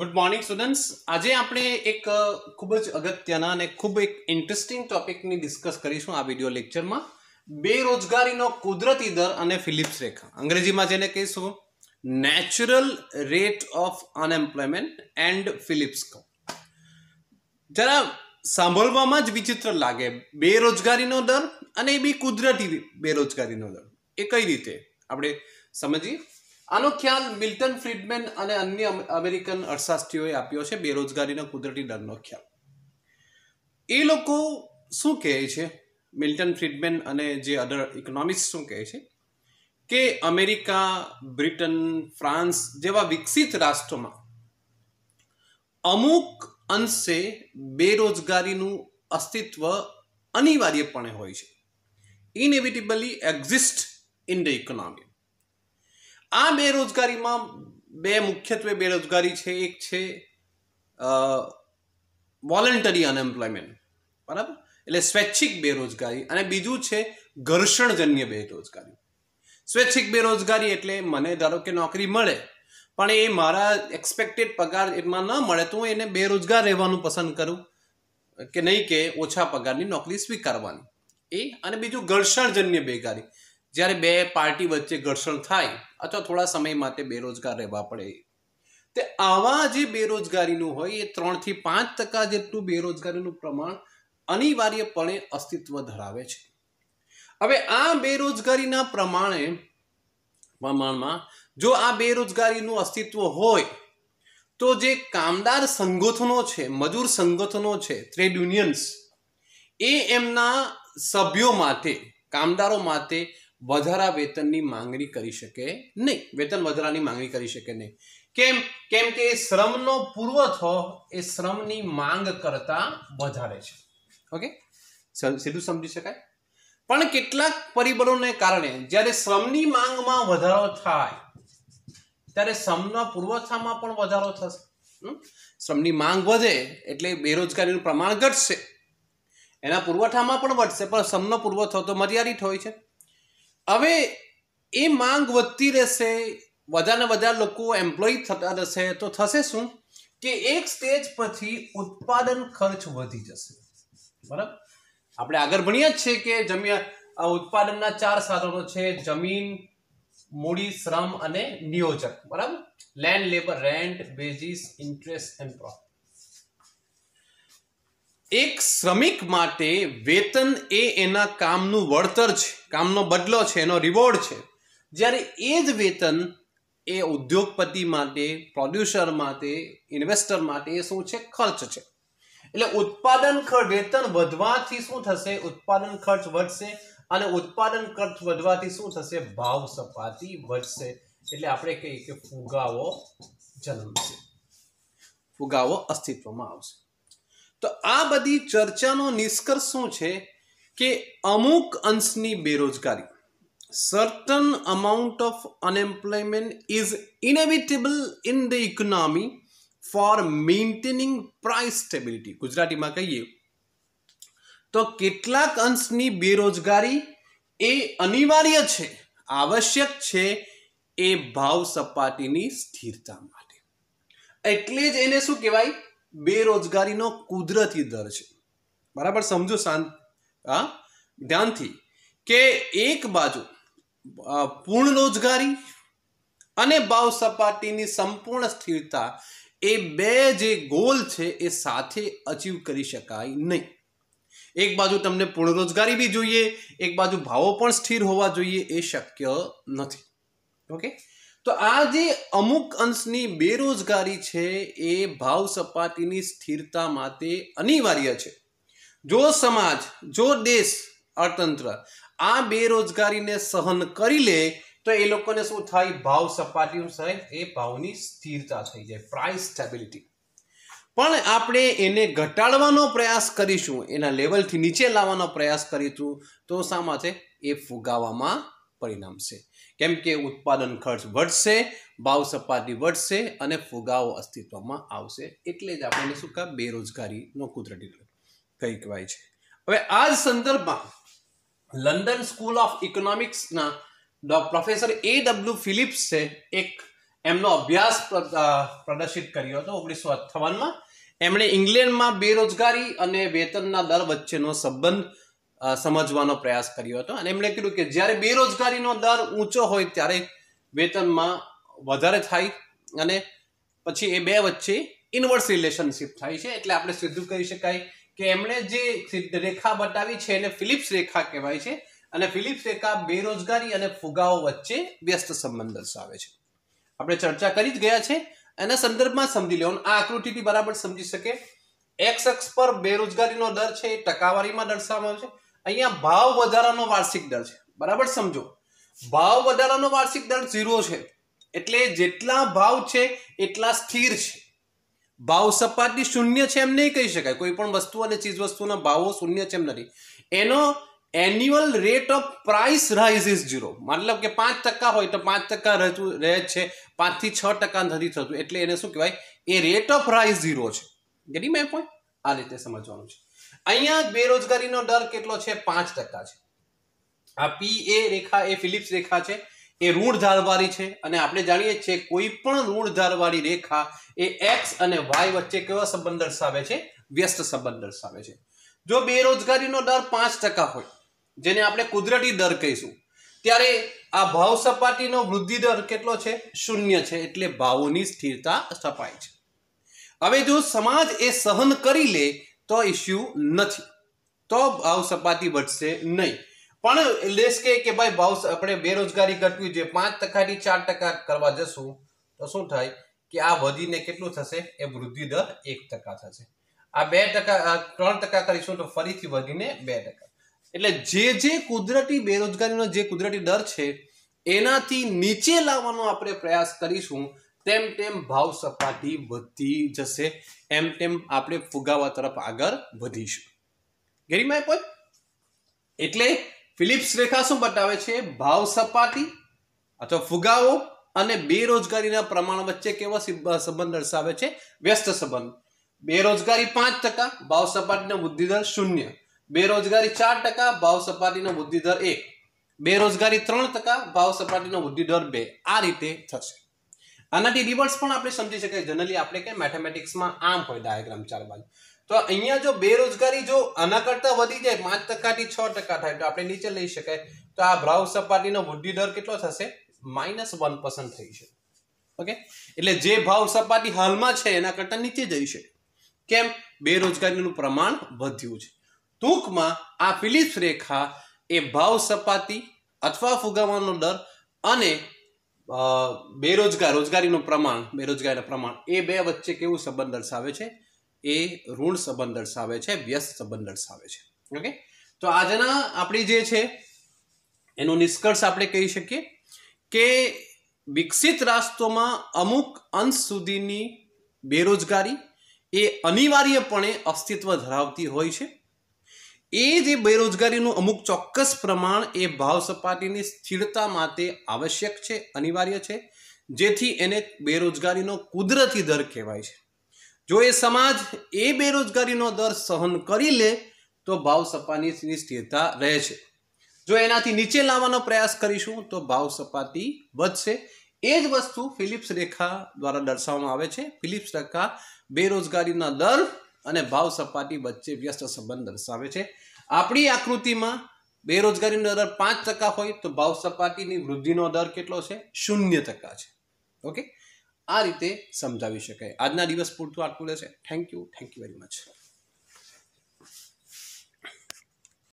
good morning students આજે આપણે એક ખૂબ જ અગત્યના અને ખૂબ એક ઇન્ટરેસ્ટિંગ ટોપિકની ડિસ્કસ કરીશું આ વિડીયો લેક્ચરમાં બેરોજગારીનો કુદરતી દર અને ફિલિપ્સ રેખા અંગ્રેજીમાં જેને કહીશું natural rate of unemployment and Phillips curve જરા સાંભળવામાં જ વિચિત્ર લાગે બેરોજગારીનો દર અને એ બી કુદરતી બેરોજગારીનો દર એ કઈ રીતે આપણે સમજીએ આનો ખ્યાલ મિલ્ટન ફ્રીડમેન અને અન્ય અમેરિકન અર્થશાસ્ત્રીઓએ આપ્યો છે બેરોજગારીના કુદરતી દરનો ખ્યાલ એ લોકો શું કહે છે મિલ્ટન ફ્રીડમેન અને જે અદર ઇકોનોમિક્સ શું કહે છે કે અમેરિકા બ્રિટન ફ્રાન્સ જેવા વિકસિત રાષ્ટ્રોમાં અમુક અંશે બેરોજગારીનું અસ્તિત્વ અનિવાર્યપણે હોય છે inevitably exist in the economy આ બેરોજગારીમાં બે મુખ્યત્વે બેરોજગારી છે એક છે વોલન્ટરી અનએમ્પ્લોયમેન્ટ બરાબર એટલે સ્વૈચ્છિક બેરોજગારી અને બીજું છે ઘર્ષણજન્ય બેરોજગારી સ્વૈચ્છિક બેરોજગારી એટલે મને ધારો કે નોકરી મળે પણ એ મારા એક્સપેક્ટેડ પગાર એમાં ન મળે તો હું એને બેરોજગાર રહેવાનું પસંદ કરું કે નહીં કે ઓછા પગારની નોકરી સ્વીકારવાની એ અને બીજું ઘર્ષણજન્ય બેગારી જ્યારે બે પાર્ટી વચ્ચે ઘર્ષણ થાય અથવા થોડા સમય માટે બેરોજગાર રહેવા પડે તે આવા જે બેરોજગારીનું હોય એ ત્રણથી પાંચ ટકા જેટલું બેરોજગારીનું પ્રમાણ અનિવાર્યપણે અસ્તિત્વ ધરાવે છે હવે આ બેરોજગારીના પ્રમાણે પ્રમાણમાં જો આ બેરોજગારીનું અસ્તિત્વ હોય તો જે કામદાર સંગઠનો છે મજૂર સંગઠનો છે ટ્રેડ યુનિયન્સ એ એમના સભ્યો માટે કામદારો માટે વધારા વેતનની માંગણી કરી શકે નહીં વેતન વધારાની માંગણી કરી શકે નહીં કેમ કેમ કે શ્રમનો પુરવઠો એ શ્રમની માંગ કરતા વધારે છે ઓકે સીધું સમજી શકાય પણ કેટલાક પરિબળોને કારણે જ્યારે શ્રમની માંગમાં વધારો થાય ત્યારે શ્રમના પુરવઠામાં પણ વધારો થશે શ્રમની માંગ વધે એટલે બેરોજગારીનું પ્રમાણ ઘટશે એના પુરવઠામાં પણ વધશે પણ શ્રમનો પુરવઠો તો મર્યાદિત હોય છે હવે એ માંગ વધતી રહેશે વધારે વધારે લોકો એમ્પ્લોય થતા રહેશે તો થશે શું કે એક સ્ટેજ પછી ઉત્પાદન ખર્ચ વધી જશે બરાબર આપણે આગળ ભણ્યા જ છે કે જમીન ઉત્પાદનના ચાર સાધનો છે જમીન મૂડી શ્રમ અને નિયોજક બરાબર land labour rent wages interest and profit એક શ્રમિક માટે વેતન એ એના કામનું વળતર છે કામનો બદલો છે એનો રિવોર્ડ છે જ્યારે એ જ વેતન એ ઉદ્યોગપતિ માટે પ્રોડ્યુસર માટે ઇન્વેસ્ટર માટે એ શું છે ખર્ચ છે એટલે ઉત્પાદન ખર્ચ વેતન વધવાથી શું થશે ઉત્પાદન ખર્ચ વધશે અને ઉત્પાદન ખર્ચ વધવાથી શું થશે ભાવ સપાતી વધશે એટલે આપણે કહીએ કે ફુગાવો જન્મશે ફુગાવો અસ્તિત્વમાં આવશે તો આ બધી ચર્ચાનો નિષ્કર્ષ શું છે કે અમુક અંશની બેરોજગારી certain amount of unemployment is inevitable in the economy for maintaining price stability ગુજરાતીમાં કહીએ તો કેટલાક અંશની બેરોજગારી એ અનિવાર્ય છે આવશ્યક છે એ ભાવ સપાટીની સ્થિરતા માટે એટલે જ એને શું કહેવાય બેરોજગારીનો કુદરતી દર છે બરાબર સમજો શાંત હા ધ્યાનથી કે એક બાજુ પૂર્ણ રોજગારી અને ભાવ સપાટીની સંપૂર્ણ સ્થિરતા એ બે જે ગોલ છે એ સાથે અચીવ કરી શકાય નહીં એક બાજુ તમને પૂર્ણ રોજગારી બી જોઈએ એક બાજુ ભાવો પણ સ્થિર હોવા જોઈએ એ શક્ય નથી ઓકે તો આ જે અમુક અંશની બેરોજગારી છે એ ભાવ સપાટીની સ્થિરતા માટે અનિવાર્ય છે જો સમાજ જો દેશ અર્થતંત્ર આ બેરોજગારીને સહન કરી લે તો એ લોકોને શું થાય ભાવ સપાટીનું સાહેબ એ ભાવની સ્થિરતા થઈ જાય પ્રાઇસ સ્ટેબિલિટી પણ આપણે એને ઘટાડવાનો પ્રયાસ કરીશું એના લેવલથી નીચે લાવવાનો પ્રયાસ કરીશું તો શામાં છે એ ફુગાવામાં પરિણામશે કેમ કે ઉત્પાદન ખર્ચ વધશે ભાવ સપાટી વધશે અને ફુગાવો અસ્તિત્વમાં આવશે એટલે જ આપણને શું કા બેરોજગારીનો કુદરતી કહી કહેવાય છે હવે આ જ સંદર્ભમાં લંડન સ્કૂલ ઓફ ઇકોનોમિક્સના પ્રોફેસર એ ડબલ્યુ ફિલિપ્સ છે એક એમનો અભ્યાસ પ્રદર્શિત કર્યો હતો ઓગણીસો અઠ્ઠાવનમાં એમણે ઇંગ્લેન્ડમાં બેરોજગારી અને વેતનના દર વચ્ચેનો સંબંધ સમજવાનો પ્રયાસ કર્યો હતો અને એમણે કીધું કે જ્યારે બેરોજગારીનો દર ઊંચો હોય ત્યારે વેતનમાં વધારે થાય અને પછી એ બે વચ્ચે ઇન્વર્સ રિલેશનશિપ થાય છે એટલે આપણે સીધું કહી શકાય કે એમણે જે રેખા બતાવી છે એને ફિલિપ્સ રેખા કહેવાય છે અને ફિલિપ્સ રેખા બેરોજગારી અને ફુગાઓ વચ્ચે વ્યસ્ત સંબંધ દર્શાવે છે આપણે ચર્ચા કરી જ ગયા છે એના સંદર્ભમાં સમજી લેવાનું આ આકૃતિથી બરાબર સમજી શકે એક્સ અક્ષ પર બેરોજગારીનો દર છે એ ટકાવારીમાં દર્શાવવામાં આવે છે અહીંયા ભાવ વધારાનો વાર્ષિક દર છે બરાબર સમજો ભાવ વધારાનો વાર્ષિક દર ઝીરો છે એટલે જેટલા ભાવ છે એટલા સ્થિર છે ભાવ સપાટી શૂન્ય છે એમ નહીં કહી શકાય કોઈ પણ વસ્તુ અને ચીજ વસ્તુના ભાવો શૂન્ય છે એમ નથી એનો annual rate of price rise is zero મતલબ કે પાંચ ટકા હોય તો પાંચ ટકા રહે છે પાંચથી છ ટકા નથી થતું એટલે એને શું કહેવાય એ રેટ ઓફ રાઇઝ ઝીરો છે ગેટી મેં પોઈન્ટ આ રીતે સમજવાનું છે અહીંયા બેરોજગારીનો દર કેટલો છે પાંચ ટકા છે આ પી એ રેખા એ ફિલિપ્સ રેખા છે એ ઋણ ધારવાળી છે અને આપણે જાણીએ છીએ કોઈ પણ ઋણ ધારવાળી રેખા એ એક્સ અને વાય વચ્ચે કેવો સંબંધ દર્શાવે છે વ્યસ્ત સંબંધ દર્શાવે છે જો બેરોજગારીનો દર પાંચ ટકા હોય જેને આપણે કુદરતી દર કહીશું ત્યારે આ ભાવ સપાટીનો વૃદ્ધિ દર કેટલો છે શૂન્ય છે એટલે ભાવોની સ્થિરતા સ્થપાય છે હવે જો સમાજ એ સહન કરી લે તો ઇશ્યુ નથી તો ભાવ સપાટી વધશે નહીં પણ લેસ કહે કે ભાઈ ભાવ આપણે બેરોજગારી ઘટવી જોઈએ પાંચ ટકાથી ચાર ટકા કરવા જશું તો શું થાય કે આ વધીને કેટલું થશે એ વૃદ્ધિ દર એક ટકા થશે આ બે ટકા ત્રણ ટકા કરીશું તો ફરીથી વધીને બે ટકા એટલે જે જે કુદરતી બેરોજગારીનો જે કુદરતી દર છે એનાથી નીચે લાવવાનો આપણે પ્રયાસ કરીશું તેમ તેમ ભાવ સપાટી વધતી જશે એમ તેમ આપણે ફુગાવા તરફ આગળ વધીશું ગરિમાય પદ એટલે ફિલિપ્સ રેખા શું બતાવે છે ભાવ સપાટી અથવા ફુગાવો અને બેરોજગારીના પ્રમાણ વચ્ચે કેવો સંબંધ દર્શાવે છે વ્યસ્ત સંબંધ બેરોજગારી પાંચ ટકા ભાવ સપાટીનો વૃદ્ધિદર શૂન્ય બેરોજગારી ચાર ટકા ભાવ સપાટીનો વૃદ્ધિદર એક બેરોજગારી ત્રણ ટકા ભાવ સપાટીનો વૃદ્ધિદર બે આ રીતે થશે આનાથી રિવર્સ પણ આપણે સમજી શકીએ જનરલી આપણે કે મેથેમેટિક્સમાં આમ હોય ડાયાગ્રામ ચાર બાજુ તો અહીંયા જો બેરોજગારી જો આના કરતાં વધી જાય પાંચ ટકાથી છ ટકા થાય તો આપણે નીચે લઈ શકાય તો આ ભાવ સપાટીનો વૃદ્ધિ દર કેટલો થશે માઇનસ વન પર્સન્ટ થઈ છે ઓકે એટલે જે ભાવ સપાટી હાલમાં છે એના કરતાં નીચે જઈ શકે કેમ બેરોજગારીનું પ્રમાણ વધ્યું છે ટૂંકમાં આ ફિલિપ્સ રેખા એ ભાવ સપાટી અથવા ફુગાવાનો દર અને બેરોજગાર રોજગારીનું પ્રમાણ બેરોજગારીનું પ્રમાણ એ બે વચ્ચે કેવું સંબંધ દર્શાવે છે એ ઋણ સંબંધ દર્શાવે છે વ્યસ્ત સંબંધ દર્શાવે છે ઓકે તો આજના આપણી જે છે એનો નિષ્કર્ષ આપણે કહી શકીએ કે વિકસિત રાષ્ટ્રોમાં અમુક અંશ સુધીની બેરોજગારી એ અનિવાર્યપણે અસ્તિત્વ ધરાવતી હોય છે એ જે બેરોજગારીનું અમુક ચોક્કસ પ્રમાણ એ ભાવ સપાટીની સ્થિરતા માટે આવશ્યક છે અનિવાર્ય છે જેથી એને બેરોજગારીનો કુદરતી દર કહેવાય છે જો એ સમાજ એ બેરોજગારીનો દર સહન કરી લે તો ભાવ સપાટીની સ્થિરતા રહે છે જો એનાથી નીચે લાવવાનો પ્રયાસ કરીશું તો ભાવ સપાટી વધશે એ જ વસ્તુ ફિલિપ્સ રેખા દ્વારા દર્શાવવામાં આવે છે ફિલિપ્સ રેખા બેરોજગારીના દર અને ભાવ સપાટી વચ્ચે વ્યસ્ત સંબંધ દર્શાવે છે આપણી આકૃતિમાં બેરોજગારીનો દર પાંચ ટકા હોય તો ભાવ સપાટીની વૃદ્ધિનો દર કેટલો છે શૂન્ય ટકા છે ઓકે આ રીતે સમજાવી શકાય આજના દિવસ પૂરતું આટલું છે thank you thank you very much